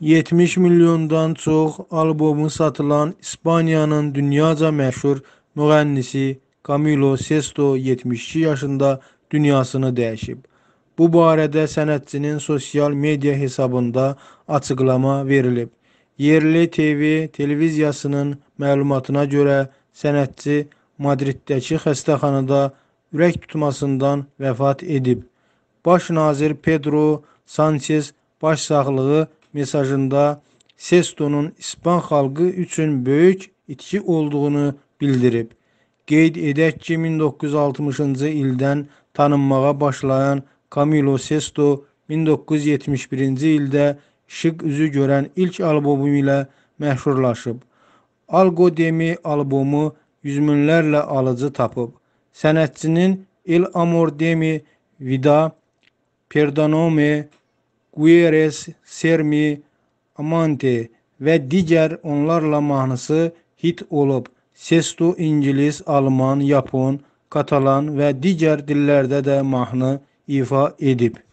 70 milyondan çox albomu satılan İspaniyanın dünyaca məşhur müğənnisi Camilo Sesto 72 yaşında dünyasını dəyişib. Bu barədə sənətçinin sosial media hesabında açıqlama verilib. Yerli TV televiziyasının məlumatına görə sənətçi Madriddəki xəstəxanada ürək tutmasından vəfat edib. Baş nazir Pedro Sanchez başsağlığı mesajında Sesto'nun İspan xalqı üçün böyük itki olduğunu bildirib. Qeyd edək ki, 1960-cı ildən tanınmağa başlayan Camilo Sesto 1971-ci ildə işıq üzü görən ilk albomu ilə məşhurlaşıb. Algo Demi albomu yüz minlərlə alıcı tapıb. Sənətçinin Il Amor Demi Vida Perdanome Gueres, Sermi, Amante ve diğer onlarla mahnısı hit olub. Sesto İngiliz, Alman, Japon, Katalan ve diğer dillerde de mahnı ifa edip.